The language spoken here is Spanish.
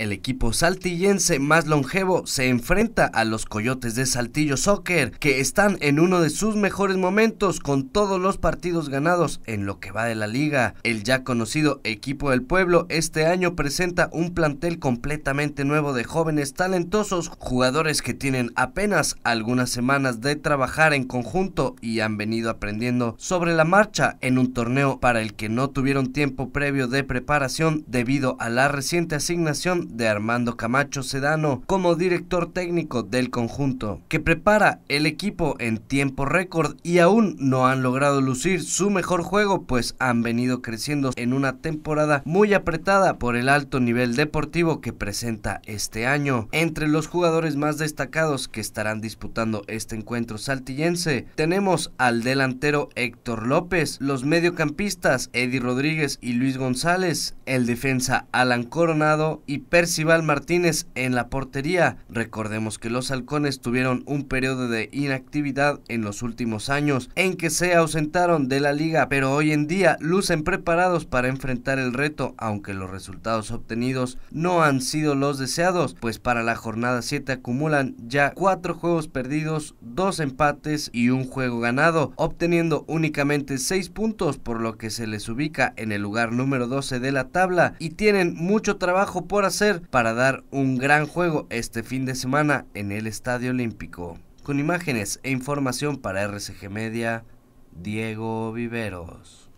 El equipo saltillense más longevo se enfrenta a los Coyotes de Saltillo Soccer, que están en uno de sus mejores momentos con todos los partidos ganados en lo que va de la liga. El ya conocido equipo del pueblo este año presenta un plantel completamente nuevo de jóvenes talentosos, jugadores que tienen apenas algunas semanas de trabajar en conjunto y han venido aprendiendo sobre la marcha en un torneo para el que no tuvieron tiempo previo de preparación debido a la reciente asignación de Armando Camacho Sedano como director técnico del conjunto, que prepara el equipo en tiempo récord y aún no han logrado lucir su mejor juego, pues han venido creciendo en una temporada muy apretada por el alto nivel deportivo que presenta este año. Entre los jugadores más destacados que estarán disputando este encuentro saltillense, tenemos al delantero Héctor López, los mediocampistas Eddie Rodríguez y Luis González, el defensa Alan Coronado y Pedro Percival Martínez en la portería. Recordemos que los halcones tuvieron un periodo de inactividad en los últimos años en que se ausentaron de la liga, pero hoy en día lucen preparados para enfrentar el reto, aunque los resultados obtenidos no han sido los deseados, pues para la jornada 7 acumulan ya 4 juegos perdidos, 2 empates y un juego ganado, obteniendo únicamente 6 puntos, por lo que se les ubica en el lugar número 12 de la tabla y tienen mucho trabajo por hacer para dar un gran juego este fin de semana en el Estadio Olímpico. Con imágenes e información para RCG Media, Diego Viveros.